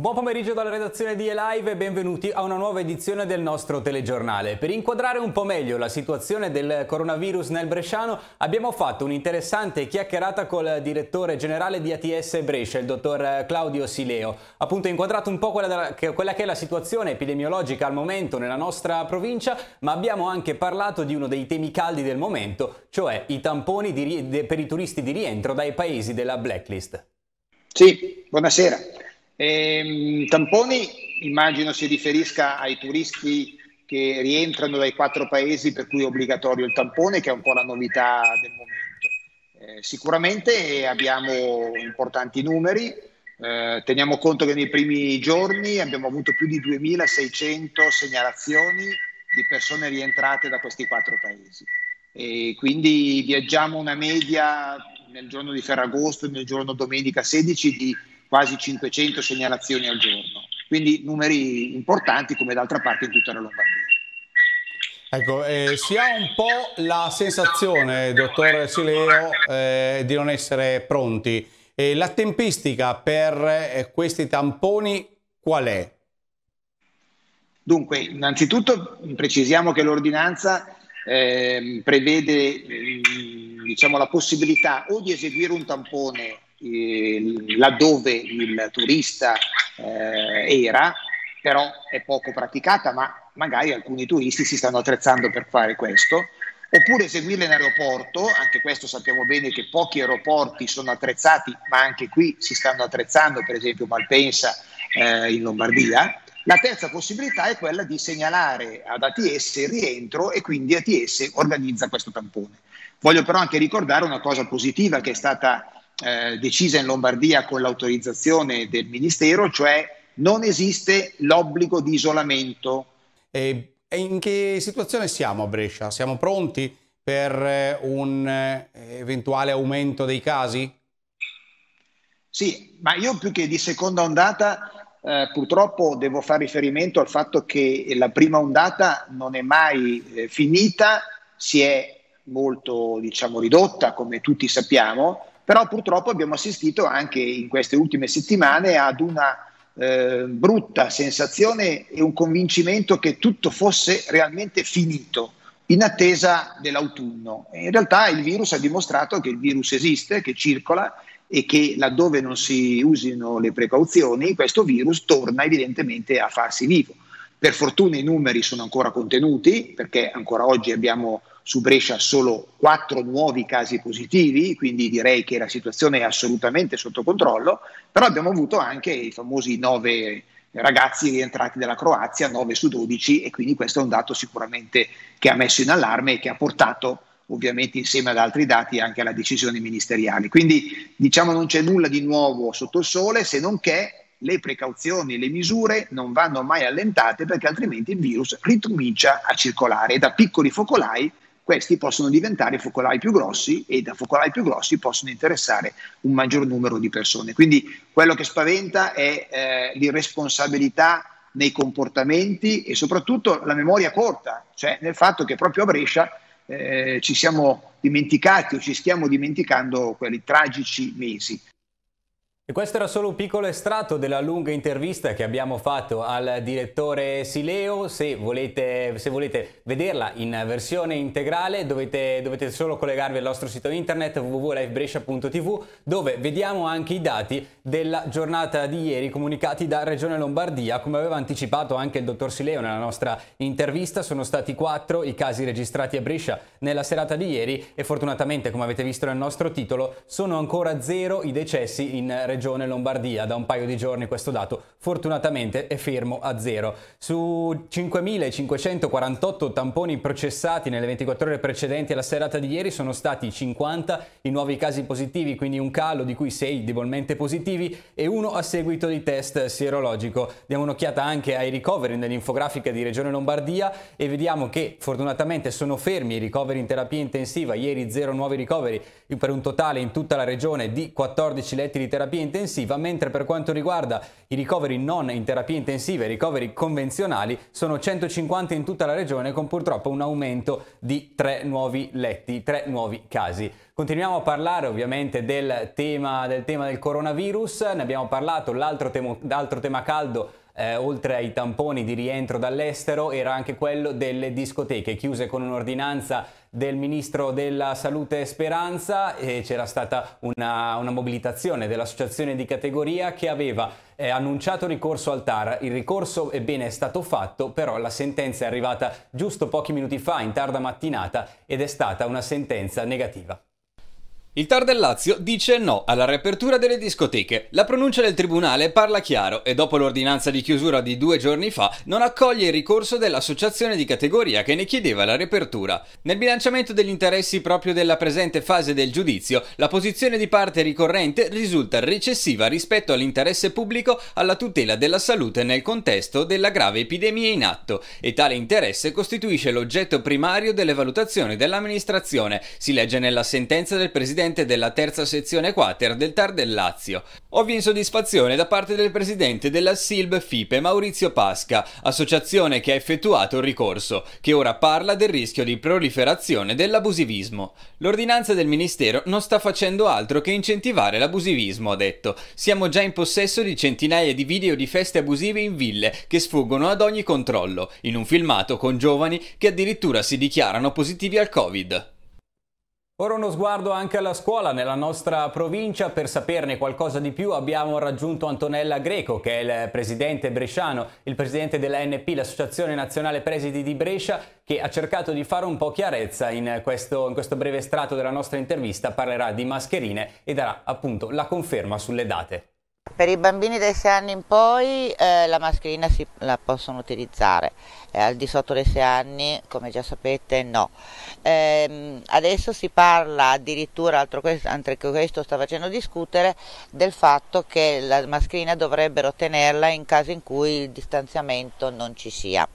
Un buon pomeriggio dalla redazione di Elive e benvenuti a una nuova edizione del nostro telegiornale. Per inquadrare un po' meglio la situazione del coronavirus nel Bresciano abbiamo fatto un'interessante chiacchierata col direttore generale di ATS Brescia, il dottor Claudio Sileo. Appunto inquadrato un po' quella, della, che, quella che è la situazione epidemiologica al momento nella nostra provincia, ma abbiamo anche parlato di uno dei temi caldi del momento, cioè i tamponi di, per i turisti di rientro dai paesi della blacklist. Sì, buonasera. Ehm, tamponi immagino si riferisca ai turisti che rientrano dai quattro paesi per cui è obbligatorio il tampone, che è un po' la novità del momento. Eh, sicuramente abbiamo importanti numeri, eh, teniamo conto che nei primi giorni abbiamo avuto più di 2600 segnalazioni di persone rientrate da questi quattro paesi. E quindi viaggiamo una media nel giorno di Ferragosto, nel giorno domenica 16 di quasi 500 segnalazioni al giorno, quindi numeri importanti come d'altra parte in tutta la Lombardia. Ecco, eh, si ha un po' la sensazione, dottor Sileo, eh, di non essere pronti. Eh, la tempistica per eh, questi tamponi qual è? Dunque, innanzitutto precisiamo che l'ordinanza ehm, prevede ehm, diciamo, la possibilità o di eseguire un tampone eh, laddove il turista eh, era, però è poco praticata, ma magari alcuni turisti si stanno attrezzando per fare questo. Oppure seguirle in aeroporto, anche questo sappiamo bene che pochi aeroporti sono attrezzati, ma anche qui si stanno attrezzando, per esempio Malpensa eh, in Lombardia, la terza possibilità è quella di segnalare ad ATS il rientro e quindi ATS organizza questo tampone. Voglio però anche ricordare una cosa positiva che è stata eh, decisa in Lombardia con l'autorizzazione del Ministero, cioè non esiste l'obbligo di isolamento. E in che situazione siamo a Brescia? Siamo pronti per eh, un eh, eventuale aumento dei casi? Sì, ma io più che di seconda ondata eh, purtroppo devo fare riferimento al fatto che la prima ondata non è mai eh, finita, si è molto diciamo, ridotta come tutti sappiamo, però purtroppo abbiamo assistito anche in queste ultime settimane ad una eh, brutta sensazione e un convincimento che tutto fosse realmente finito in attesa dell'autunno. in realtà il virus ha dimostrato che il virus esiste, che circola e che laddove non si usino le precauzioni, questo virus torna evidentemente a farsi vivo. Per fortuna i numeri sono ancora contenuti, perché ancora oggi abbiamo su Brescia solo quattro nuovi casi positivi, quindi direi che la situazione è assolutamente sotto controllo, però abbiamo avuto anche i famosi nove ragazzi rientrati dalla Croazia, 9 su 12 e quindi questo è un dato sicuramente che ha messo in allarme e che ha portato ovviamente insieme ad altri dati anche alla decisione ministeriale. Quindi diciamo non c'è nulla di nuovo sotto il sole se non che le precauzioni, le misure non vanno mai allentate perché altrimenti il virus ricomincia a circolare e da piccoli focolai questi possono diventare focolai più grossi e da focolai più grossi possono interessare un maggior numero di persone. Quindi quello che spaventa è eh, l'irresponsabilità nei comportamenti e soprattutto la memoria corta, cioè nel fatto che proprio a Brescia eh, ci siamo dimenticati o ci stiamo dimenticando quei tragici mesi. E questo era solo un piccolo estratto della lunga intervista che abbiamo fatto al direttore Sileo. Se volete, se volete vederla in versione integrale dovete, dovete, solo collegarvi al nostro sito internet www.livebrescia.tv dove vediamo anche i dati della giornata di ieri comunicati da Regione Lombardia. Come aveva anticipato anche il dottor Sileo nella nostra intervista sono stati quattro i casi registrati a Brescia nella serata di ieri e fortunatamente come avete visto nel nostro titolo sono ancora zero i decessi in Regione regione Lombardia. Da un paio di giorni questo dato fortunatamente è fermo a zero. Su 5.548 tamponi processati nelle 24 ore precedenti alla serata di ieri sono stati 50 i nuovi casi positivi, quindi un calo di cui 6 debolmente positivi e uno a seguito di test sierologico. Diamo un'occhiata anche ai ricoveri nell'infografica di Regione Lombardia e vediamo che fortunatamente sono fermi i ricoveri in terapia intensiva, ieri zero nuovi ricoveri per un totale in tutta la regione di 14 letti di terapia intensiva, mentre per quanto riguarda i ricoveri non in terapia intensiva, i ricoveri convenzionali, sono 150 in tutta la regione con purtroppo un aumento di 3 nuovi letti, 3 nuovi casi. Continuiamo a parlare ovviamente del tema del, tema del coronavirus, ne abbiamo parlato, l'altro tema caldo eh, oltre ai tamponi di rientro dall'estero era anche quello delle discoteche chiuse con un'ordinanza del ministro della salute Speranza e c'era stata una, una mobilitazione dell'associazione di categoria che aveva eh, annunciato ricorso al TAR. Il ricorso, ebbene, è stato fatto, però la sentenza è arrivata giusto pochi minuti fa, in tarda mattinata, ed è stata una sentenza negativa. Il TAR del Lazio dice no alla riapertura delle discoteche. La pronuncia del tribunale parla chiaro e dopo l'ordinanza di chiusura di due giorni fa non accoglie il ricorso dell'associazione di categoria che ne chiedeva la riapertura. Nel bilanciamento degli interessi proprio della presente fase del giudizio, la posizione di parte ricorrente risulta recessiva rispetto all'interesse pubblico alla tutela della salute nel contesto della grave epidemia in atto e tale interesse costituisce l'oggetto primario delle valutazioni dell'amministrazione, si legge nella sentenza del Presidente presidente della terza sezione quater del TAR del Lazio. Ovvia insoddisfazione da parte del presidente della SILB FIPE Maurizio Pasca, associazione che ha effettuato il ricorso, che ora parla del rischio di proliferazione dell'abusivismo. L'ordinanza del Ministero non sta facendo altro che incentivare l'abusivismo, ha detto. Siamo già in possesso di centinaia di video di feste abusive in ville che sfuggono ad ogni controllo, in un filmato con giovani che addirittura si dichiarano positivi al Covid. Ora uno sguardo anche alla scuola nella nostra provincia, per saperne qualcosa di più abbiamo raggiunto Antonella Greco che è il presidente bresciano, il presidente dell'ANP, l'Associazione Nazionale Presidi di Brescia, che ha cercato di fare un po' chiarezza in questo, in questo breve strato della nostra intervista, parlerà di mascherine e darà appunto la conferma sulle date. Per i bambini dai 6 anni in poi eh, la mascherina si, la possono utilizzare, eh, al di sotto dei 6 anni come già sapete no. Eh, adesso si parla addirittura, altro questo, anche questo sta facendo discutere, del fatto che la mascherina dovrebbero tenerla in caso in cui il distanziamento non ci sia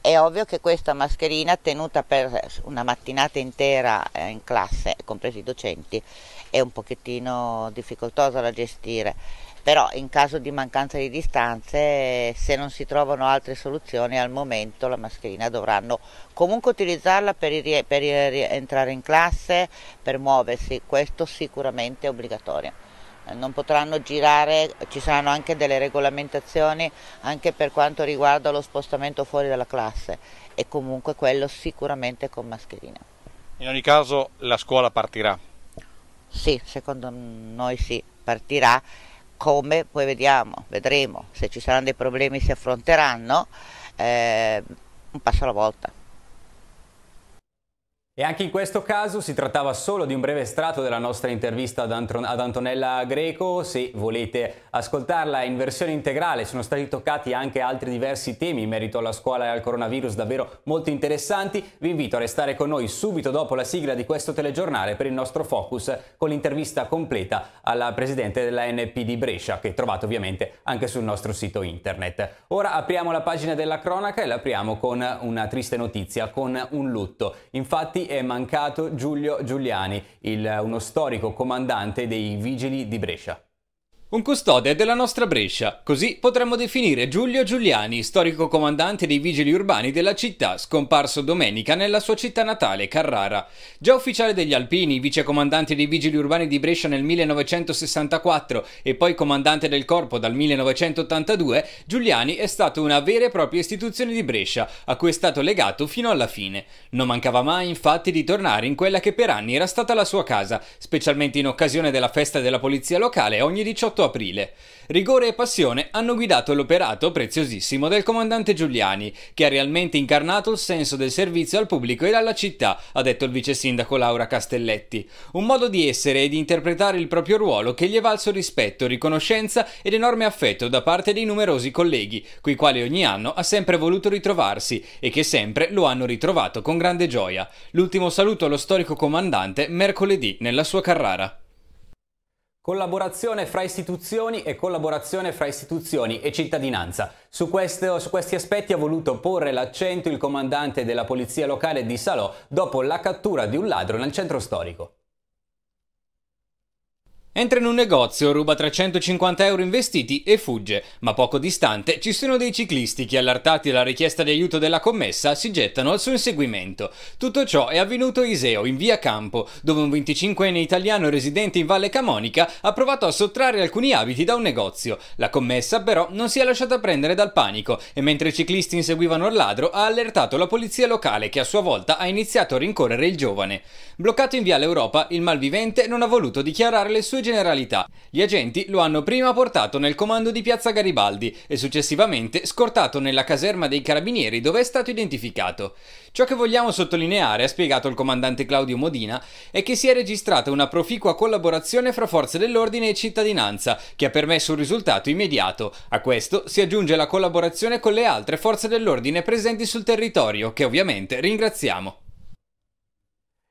è ovvio che questa mascherina tenuta per una mattinata intera eh, in classe, compresi i docenti, è un pochettino difficoltosa da gestire però in caso di mancanza di distanze se non si trovano altre soluzioni al momento la mascherina dovranno comunque utilizzarla per, i, per i, entrare in classe, per muoversi, questo sicuramente è obbligatorio. Non potranno girare, ci saranno anche delle regolamentazioni anche per quanto riguarda lo spostamento fuori dalla classe e comunque quello sicuramente con mascherina. In ogni caso la scuola partirà? Sì, secondo noi sì, partirà come poi vediamo, vedremo, se ci saranno dei problemi si affronteranno, eh, un passo alla volta. E anche in questo caso si trattava solo di un breve estratto della nostra intervista ad, Antron ad Antonella Greco, se volete ascoltarla in versione integrale sono stati toccati anche altri diversi temi in merito alla scuola e al coronavirus davvero molto interessanti, vi invito a restare con noi subito dopo la sigla di questo telegiornale per il nostro focus con l'intervista completa alla Presidente della NP di Brescia che trovate ovviamente anche sul nostro sito internet. Ora apriamo la pagina della cronaca e la apriamo con una triste notizia, con un lutto. Infatti è mancato Giulio Giuliani, il, uno storico comandante dei Vigili di Brescia. Un custode della nostra Brescia, così potremmo definire Giulio Giuliani, storico comandante dei vigili urbani della città, scomparso domenica nella sua città natale, Carrara. Già ufficiale degli Alpini, vicecomandante dei vigili urbani di Brescia nel 1964 e poi comandante del corpo dal 1982, Giuliani è stato una vera e propria istituzione di Brescia, a cui è stato legato fino alla fine. Non mancava mai infatti di tornare in quella che per anni era stata la sua casa, specialmente in occasione della festa della polizia locale ogni 18 18 aprile. Rigore e passione hanno guidato l'operato preziosissimo del comandante Giuliani, che ha realmente incarnato il senso del servizio al pubblico e alla città, ha detto il vice sindaco Laura Castelletti. Un modo di essere e di interpretare il proprio ruolo che gli è valso rispetto, riconoscenza ed enorme affetto da parte dei numerosi colleghi, coi quali ogni anno ha sempre voluto ritrovarsi e che sempre lo hanno ritrovato con grande gioia. L'ultimo saluto allo storico comandante mercoledì nella sua Carrara. Collaborazione fra istituzioni e collaborazione fra istituzioni e cittadinanza. Su, questo, su, questi aspetti ha voluto porre l'accento il comandante della polizia locale di Salò dopo la cattura di un ladro nel centro storico. Entra in un negozio, ruba 350 euro investiti e fugge, ma poco distante ci sono dei ciclisti che, allartati alla richiesta di aiuto della commessa, si gettano al suo inseguimento. Tutto ciò è avvenuto a Iseo, in via Campo, dove un 25enne italiano residente in Valle Camonica ha provato a sottrarre alcuni abiti da un negozio. La commessa però non si è lasciata prendere dal panico e mentre i ciclisti inseguivano il ladro ha allertato la polizia locale che a sua volta ha iniziato a rincorrere il giovane. Bloccato in via l'Europa, il malvivente non ha voluto dichiarare le sue generalità. Gli agenti lo hanno prima portato nel comando di Piazza Garibaldi e successivamente scortato nella caserma dei carabinieri dove è stato identificato. Ciò che vogliamo sottolineare, ha spiegato il comandante Claudio Modina, è che si è registrata una proficua collaborazione fra forze dell'ordine e cittadinanza, che ha permesso un risultato immediato. A questo si aggiunge la collaborazione con le altre forze dell'ordine presenti sul territorio, che ovviamente ringraziamo.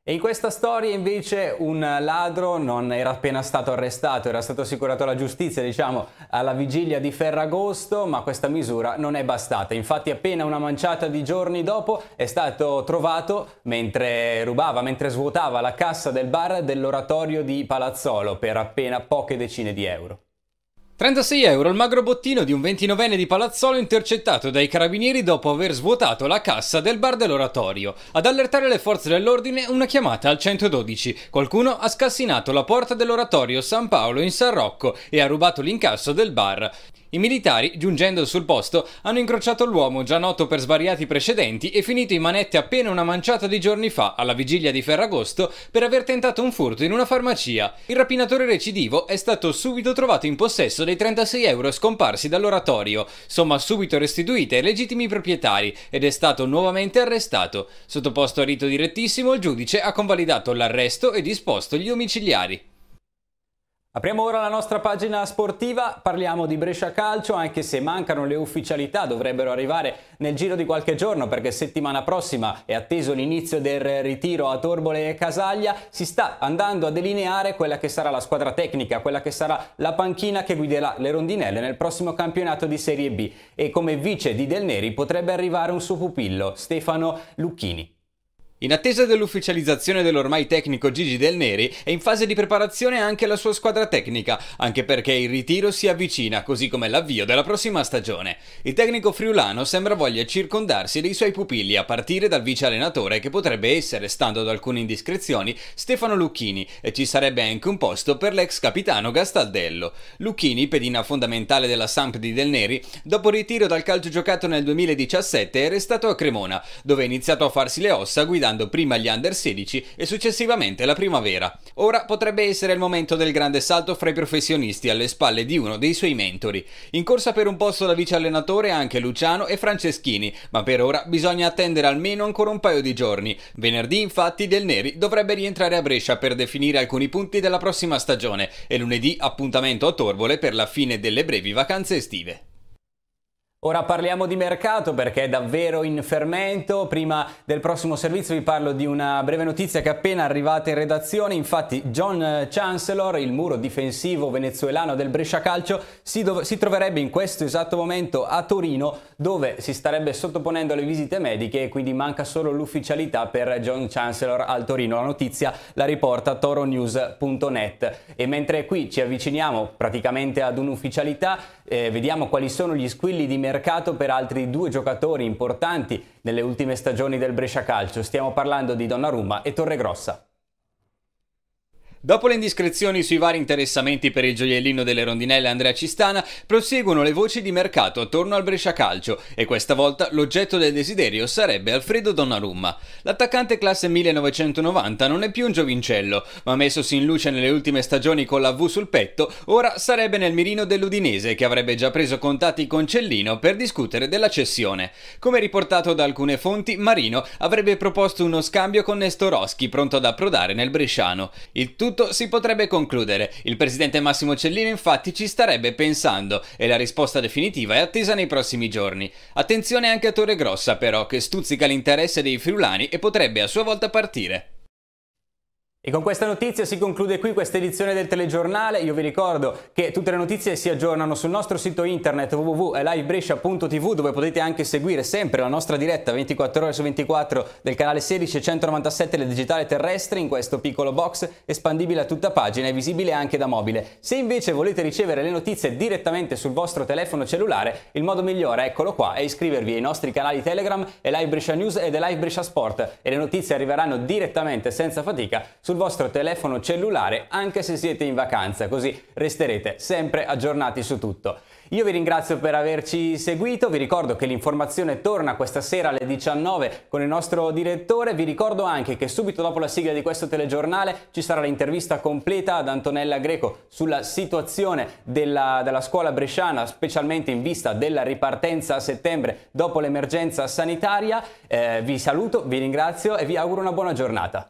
E in questa storia invece un ladro non era appena stato arrestato, era stato assicurato alla giustizia, diciamo, alla vigilia di Ferragosto, ma questa misura non è bastata. Infatti appena una manciata di giorni dopo è stato trovato mentre rubava, mentre svuotava la cassa del bar dell'oratorio di Palazzolo per appena poche decine di euro. 36 euro il magro bottino di un 29enne di Palazzolo intercettato dai carabinieri dopo aver svuotato la cassa del bar dell'oratorio. Ad allertare le forze dell'ordine una chiamata al 112. Qualcuno ha scassinato la porta dell'oratorio San Paolo in San Rocco e ha rubato l'incasso del bar. I militari, giungendo sul posto, hanno incrociato l'uomo già noto per svariati precedenti e finito in manette appena una manciata di giorni fa, alla vigilia di Ferragosto, per aver tentato un furto in una farmacia. Il rapinatore recidivo è stato subito trovato in possesso dei 36 euro scomparsi dall'oratorio, somma subito restituita ai legittimi proprietari ed è stato nuovamente arrestato. Sottoposto a rito direttissimo, il giudice ha convalidato l'arresto e disposto gli omicidiari. Apriamo ora la nostra pagina sportiva, parliamo di Brescia Calcio, anche se mancano le ufficialità, dovrebbero arrivare nel giro di qualche giorno perché settimana prossima è atteso l'inizio del ritiro a Torbole e Casaglia, si sta andando a delineare quella che sarà la squadra tecnica, quella che sarà la panchina che guiderà le rondinelle nel prossimo campionato di Serie B e come vice di Del Neri potrebbe arrivare un suo pupillo, Stefano Lucchini. In attesa dell'ufficializzazione dell'ormai tecnico Gigi Del Neri è in fase di preparazione anche la sua squadra tecnica, anche perché il ritiro si avvicina, così come l'avvio della prossima stagione. Il tecnico friulano sembra voglia circondarsi dei suoi pupilli, a partire dal vice allenatore che potrebbe essere, stando ad alcune indiscrezioni, Stefano Lucchini, e ci sarebbe anche un posto per l'ex capitano Gastaldello. Lucchini, pedina fondamentale della Samp di Del Neri, dopo il ritiro dal calcio giocato nel 2017 è restato a Cremona, dove ha iniziato a farsi le ossa guidando affrontando prima gli under 16 e successivamente la primavera. Ora potrebbe essere il momento del grande salto fra i professionisti alle spalle di uno dei suoi mentori. In corsa per un posto da vice allenatore anche Luciano e Franceschini, ma per ora bisogna attendere almeno ancora un paio di giorni. Venerdì infatti Del Neri dovrebbe rientrare a Brescia per definire alcuni punti della prossima stagione e lunedì appuntamento a Torvole per la fine delle brevi vacanze estive. Ora parliamo di mercato perché è davvero in fermento. Prima del prossimo servizio vi parlo di una breve notizia che è appena arrivata in redazione. Infatti John eh, Chancellor, il muro difensivo venezuelano del Brescia Calcio, si, si troverebbe in questo esatto momento a Torino dove si starebbe sottoponendo alle visite mediche e quindi manca solo l'ufficialità per John Chancellor al Torino. La notizia la riporta toronews.net. E mentre qui ci avviciniamo praticamente ad un'ufficialità, eh, vediamo quali sono gli squilli di mercato mercato per altri due giocatori importanti nelle ultime stagioni del Brescia Calcio. Stiamo parlando di Donnarumma e Torregrossa. Dopo le indiscrezioni sui vari interessamenti per il gioiellino delle rondinelle Andrea Cistana, proseguono le voci di mercato attorno al Brescia Calcio e questa volta l'oggetto del desiderio sarebbe Alfredo Donnarumma. L'attaccante classe 1990 non è più un giovincello, ma messosi in luce nelle ultime stagioni con la V sul petto, ora sarebbe nel mirino dell'Udinese che avrebbe già preso contatti con Cellino per discutere della cessione. Come riportato da alcune fonti, Marino avrebbe proposto uno scambio con Nestoroschi pronto ad approdare nel Bresciano. Il tutto tutto si potrebbe concludere. Il presidente Massimo Cellino infatti ci starebbe pensando e la risposta definitiva è attesa nei prossimi giorni. Attenzione anche a Torre Grossa però, che stuzzica l'interesse dei friulani e potrebbe a sua volta partire. E con questa notizia si conclude qui questa edizione del telegiornale. Io vi ricordo che tutte le notizie si aggiornano sul nostro sito internet www.livebrescia.tv dove potete anche seguire sempre la nostra diretta 24 ore su 24 del canale 16 197 del digitale terrestre in questo piccolo box espandibile a tutta pagina e visibile anche da mobile. Se invece volete ricevere le notizie direttamente sul vostro telefono cellulare, il modo migliore, eccolo qua, è iscrivervi ai nostri canali Telegram e Live Brescia News e The Live Brescia Sport e le notizie arriveranno direttamente senza fatica sul sul vostro telefono cellulare anche se siete in vacanza, così resterete sempre aggiornati su tutto. Io vi ringrazio per averci seguito, vi ricordo che l'informazione torna questa sera alle 19 con il nostro direttore, vi ricordo anche che subito dopo la sigla di questo telegiornale ci sarà l'intervista completa ad Antonella Greco sulla situazione della, della scuola bresciana, specialmente in vista della ripartenza a settembre dopo l'emergenza sanitaria. Eh, vi saluto, vi ringrazio e vi auguro una buona giornata.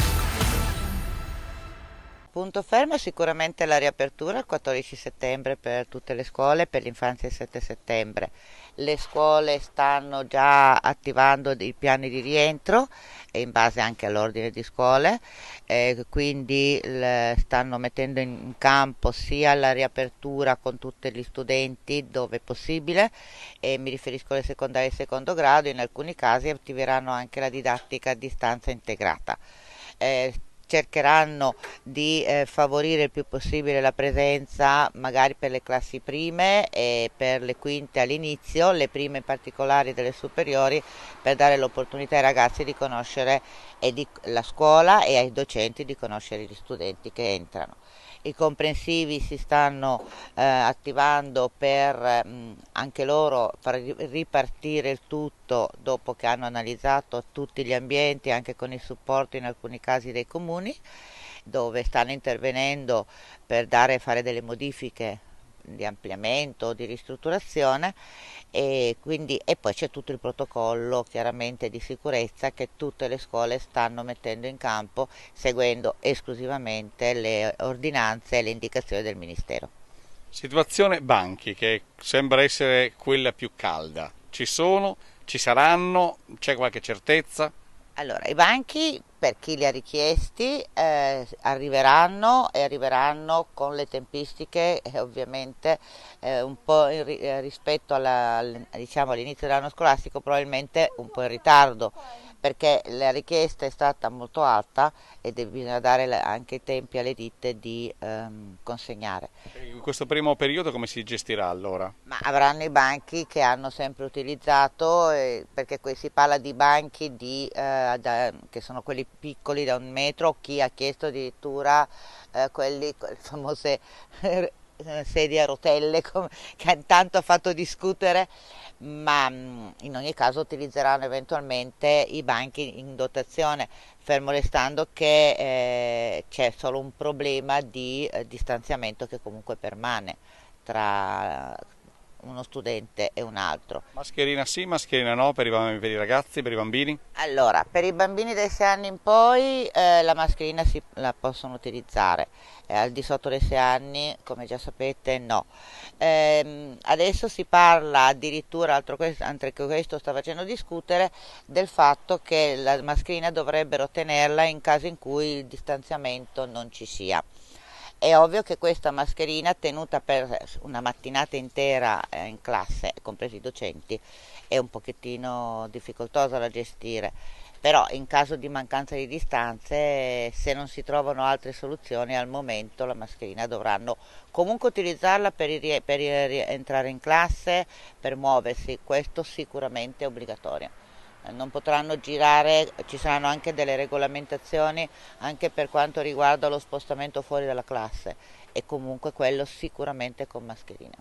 Punto fermo è sicuramente la riapertura il 14 settembre per tutte le scuole, per l'infanzia il 7 settembre. Le scuole stanno già attivando i piani di rientro e in base anche all'ordine di scuole, eh, quindi stanno mettendo in campo sia la riapertura con tutti gli studenti dove possibile, e mi riferisco alle secondarie e secondo grado, in alcuni casi attiveranno anche la didattica a distanza integrata. Eh, cercheranno di eh, favorire il più possibile la presenza magari per le classi prime e per le quinte all'inizio, le prime in particolare delle superiori, per dare l'opportunità ai ragazzi di conoscere di, la scuola e ai docenti di conoscere gli studenti che entrano i comprensivi si stanno eh, attivando per mh, mm, anche loro far ripartire il tutto dopo che hanno analizzato tutti gli ambienti, anche con il supporto in alcuni casi dei comuni dove stanno intervenendo per dare e fare delle modifiche di ampliamento, di ristrutturazione e, quindi, e poi c'è tutto il protocollo chiaramente di sicurezza che tutte le scuole stanno mettendo in campo seguendo esclusivamente le ordinanze e le indicazioni del Ministero. Situazione banchi che sembra essere quella più calda. Ci sono? Ci saranno? C'è qualche certezza? Allora, i banchi per chi li ha richiesti eh, arriveranno e arriveranno con le tempistiche eh, ovviamente eh, un po' in, eh, rispetto alla, diciamo, all'inizio dell'anno scolastico, probabilmente un po' in ritardo perché la richiesta è stata molto alta e bisogna dare anche i tempi alle ditte di ehm, consegnare. In questo primo periodo come si gestirà allora? Ma avranno i banchi che hanno sempre utilizzato, eh, perché qui si parla di banchi di, eh, da, che sono quelli piccoli da un metro, chi ha chiesto addirittura eh, quelli, quelle famose eh, sedie a rotelle come, che tanto ha fatto discutere ma mm, in ogni caso utilizzeranno eventualmente i banchi in dotazione, fermo restando che eh, c'è solo un problema di eh, distanziamento che comunque permane tra uno studente e un altro. Mascherina sì, mascherina no per i, per i ragazzi, per i bambini? Allora, per i bambini dai 6 anni in poi eh, la mascherina si, la possono utilizzare eh, al di sotto dei 6 anni, come già sapete, no. Ehm, adesso si parla addirittura, altro questo, anche questo sta facendo discutere, del fatto che la mascherina dovrebbero tenerla in caso in cui il distanziamento non ci sia. È ovvio che questa mascherina tenuta per una mattinata intera eh, in classe, compresi i docenti, è un pochettino difficoltosa da gestire però in caso di mancanza di distanze se non si trovano altre soluzioni al momento la mascherina dovranno comunque utilizzarla per, rie- per rientrare in classe, per muoversi, questo sicuramente è obbligatorio. Non potranno girare, ci saranno anche delle regolamentazioni anche per quanto riguarda lo spostamento fuori dalla classe e comunque quello sicuramente con mascherina.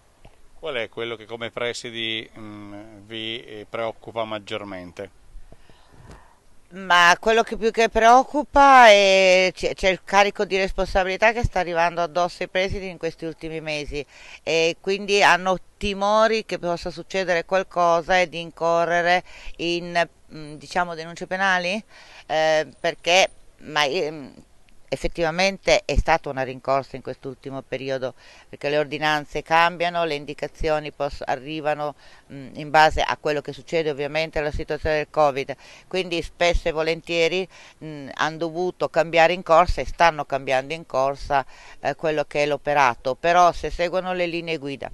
Qual è quello che come presidi mh, mm, vi eh, preoccupa maggiormente? Ma quello che più che preoccupa è c'è il carico di responsabilità che sta arrivando addosso ai presidi in questi ultimi mesi e quindi hanno timori che possa succedere qualcosa e di incorrere in mm, diciamo denunce penali eh, perché ma, ehm, effettivamente è stata una rincorsa in quest'ultimo periodo perché le ordinanze cambiano, le indicazioni arrivano mh, in base a quello che succede ovviamente alla situazione del Covid, quindi spesso e volentieri hanno dovuto cambiare in corsa e stanno cambiando in corsa eh, quello che è l'operato, però se seguono le linee guida,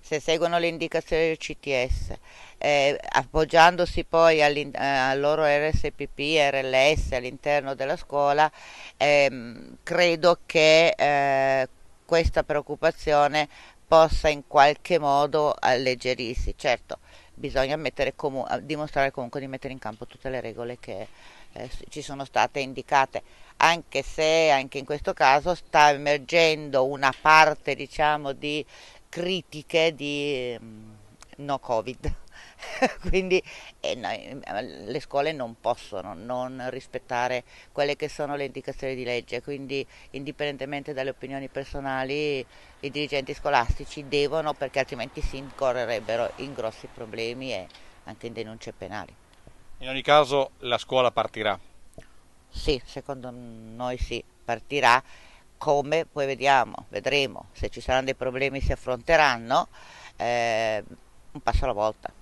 se seguono le indicazioni del CTS, eh, appoggiandosi poi eh, al loro RSPP, RLS all'interno della scuola, ehm, credo che eh, questa preoccupazione possa in qualche modo alleggerirsi. Certo, bisogna comu dimostrare comunque di mettere in campo tutte le regole che eh, ci sono state indicate, anche se anche in questo caso sta emergendo una parte diciamo, di critiche di mm, no Covid. quindi eh, noi, eh, le scuole non possono non rispettare quelle che sono le indicazioni di legge, quindi indipendentemente dalle opinioni personali i dirigenti scolastici devono perché altrimenti si incorrerebbero in grossi problemi e anche in denunce penali. In ogni caso la scuola partirà? Sì, secondo noi sì, partirà come poi vediamo, vedremo se ci saranno dei problemi si affronteranno eh, un passo alla volta.